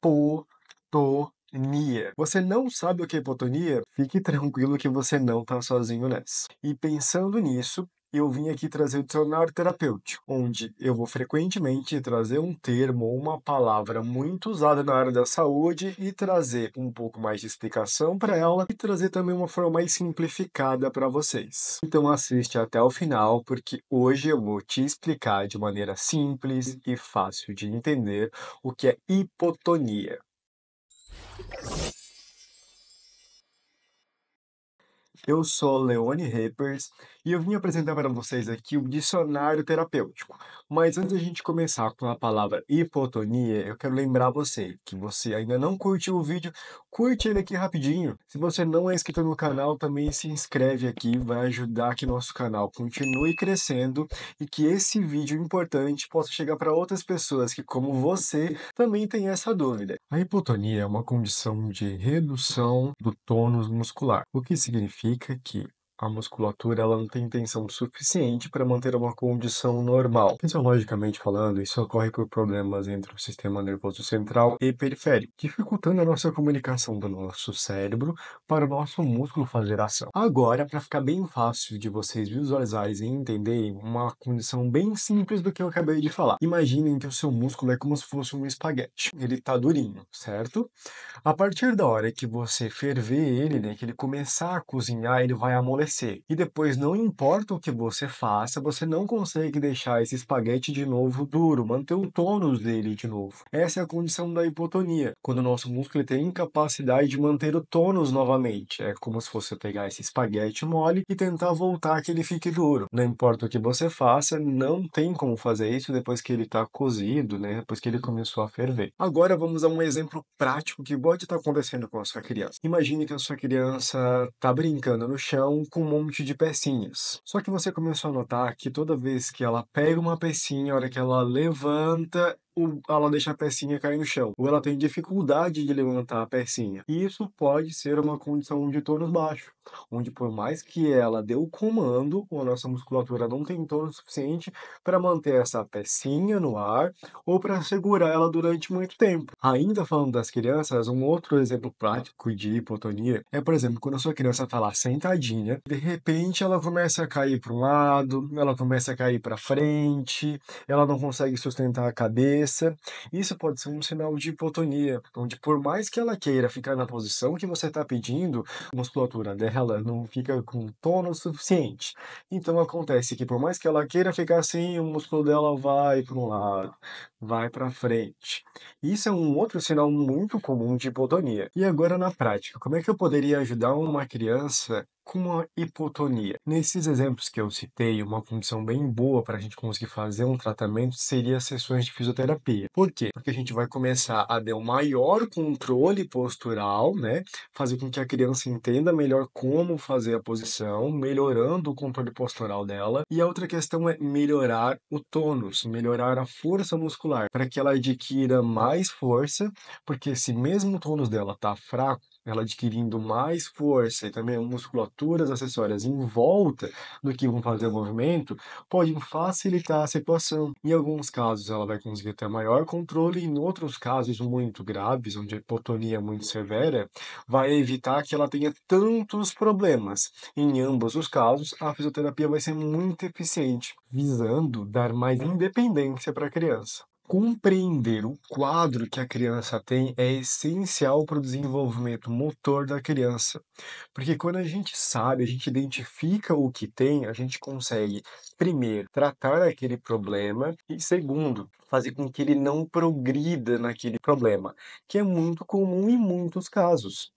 hipotonia. Você não sabe o que é hipotonia? Fique tranquilo que você não está sozinho nessa. E pensando nisso, eu vim aqui trazer o dicionário terapêutico, onde eu vou frequentemente trazer um termo ou uma palavra muito usada na área da saúde e trazer um pouco mais de explicação para ela e trazer também uma forma mais simplificada para vocês. Então assiste até o final, porque hoje eu vou te explicar de maneira simples e fácil de entender o que é hipotonia. Eu sou Leone Reapers e eu vim apresentar para vocês aqui o dicionário terapêutico. Mas antes da gente começar com a palavra hipotonia, eu quero lembrar você que você ainda não curtiu o vídeo, curte ele aqui rapidinho. Se você não é inscrito no canal, também se inscreve aqui, vai ajudar que nosso canal continue crescendo e que esse vídeo importante possa chegar para outras pessoas que, como você, também tem essa dúvida. A hipotonia é uma condição de redução do tônus muscular, o que significa significa que a musculatura ela não tem tensão suficiente para manter uma condição normal. Fisiologicamente falando, isso ocorre por problemas entre o sistema nervoso central e periférico, dificultando a nossa comunicação do nosso cérebro para o nosso músculo fazer ação. Agora, para ficar bem fácil de vocês visualizarem e entenderem, uma condição bem simples do que eu acabei de falar. Imaginem que o seu músculo é como se fosse um espaguete. Ele está durinho, certo? A partir da hora que você ferver ele, né, que ele começar a cozinhar, ele vai amolecer e depois, não importa o que você faça, você não consegue deixar esse espaguete de novo duro, manter o tônus dele de novo. Essa é a condição da hipotonia, quando o nosso músculo tem incapacidade de manter o tônus novamente. É como se fosse pegar esse espaguete mole e tentar voltar que ele fique duro. Não importa o que você faça, não tem como fazer isso depois que ele está cozido, né? depois que ele começou a ferver. Agora vamos a um exemplo prático que pode estar tá acontecendo com a sua criança. Imagine que a sua criança está brincando no chão com um monte de pecinhas. Só que você começou a notar que toda vez que ela pega uma pecinha, a hora que ela levanta, ela deixa a pecinha cair no chão, ou ela tem dificuldade de levantar a pecinha. Isso pode ser uma condição de tônus baixo, onde por mais que ela dê o comando, a nossa musculatura não tem tônus suficiente para manter essa pecinha no ar ou para segurar ela durante muito tempo. Ainda falando das crianças, um outro exemplo prático de hipotonia é, por exemplo, quando a sua criança está lá sentadinha, de repente ela começa a cair para um lado, ela começa a cair para frente, ela não consegue sustentar a cabeça cabeça. Isso pode ser um sinal de hipotonia, onde por mais que ela queira ficar na posição que você está pedindo, a musculatura dela não fica com tono suficiente. Então acontece que por mais que ela queira ficar assim, o músculo dela vai para um lado, vai para frente. Isso é um outro sinal muito comum de hipotonia. E agora na prática, como é que eu poderia ajudar uma criança com uma hipotonia. Nesses exemplos que eu citei, uma condição bem boa para a gente conseguir fazer um tratamento seria sessões de fisioterapia. Por quê? Porque a gente vai começar a dar um maior controle postural, né? Fazer com que a criança entenda melhor como fazer a posição, melhorando o controle postural dela. E a outra questão é melhorar o tônus, melhorar a força muscular, para que ela adquira mais força, porque se mesmo o tônus dela tá fraco, ela adquirindo mais força e também musculaturas acessórias em volta do que vão fazer o movimento, pode facilitar a situação. Em alguns casos, ela vai conseguir ter maior controle, e em outros casos muito graves, onde a hipotonia é muito severa, vai evitar que ela tenha tantos problemas. Em ambos os casos, a fisioterapia vai ser muito eficiente, visando dar mais independência para a criança. Compreender o quadro que a criança tem é essencial para o desenvolvimento motor da criança. Porque quando a gente sabe, a gente identifica o que tem, a gente consegue, primeiro, tratar aquele problema e, segundo, fazer com que ele não progrida naquele problema, que é muito comum em muitos casos.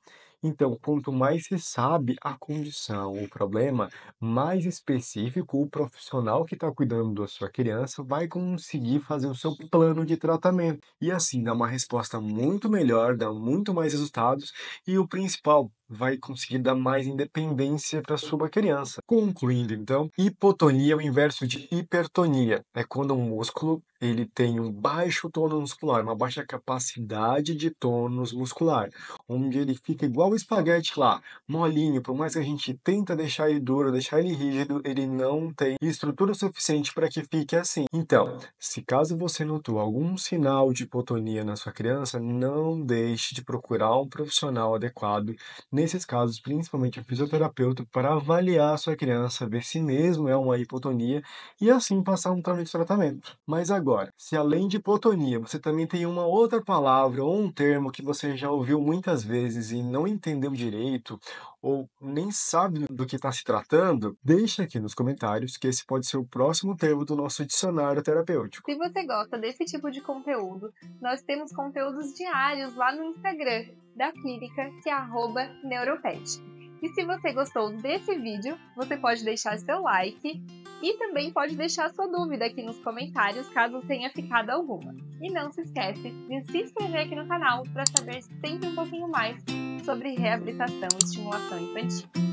Então, quanto mais se sabe a condição, o problema, mais específico o profissional que está cuidando da sua criança vai conseguir fazer o seu plano de tratamento. E assim dá uma resposta muito melhor, dá muito mais resultados e o principal, vai conseguir dar mais independência para sua criança. Concluindo então, hipotonia é o inverso de hipertonia. É quando um músculo ele tem um baixo tono muscular, uma baixa capacidade de tônus muscular, onde ele fica igual o espaguete lá, molinho, por mais que a gente tenta deixar ele duro, deixar ele rígido, ele não tem estrutura suficiente para que fique assim. Então, se caso você notou algum sinal de hipotonia na sua criança, não deixe de procurar um profissional adequado, nem nesses casos, principalmente o fisioterapeuta, para avaliar a sua criança, ver se mesmo é uma hipotonia e assim passar um plano de tratamento. Mas agora, se além de hipotonia você também tem uma outra palavra ou um termo que você já ouviu muitas vezes e não entendeu direito, ou nem sabe do que está se tratando, deixa aqui nos comentários que esse pode ser o próximo termo do nosso dicionário terapêutico. Se você gosta desse tipo de conteúdo, nós temos conteúdos diários lá no Instagram da clínica que é arroba neuropet. E se você gostou desse vídeo, você pode deixar seu like e também pode deixar sua dúvida aqui nos comentários caso tenha ficado alguma. E não se esquece de se inscrever aqui no canal para saber sempre um pouquinho mais sobre reabilitação e estimulação infantil.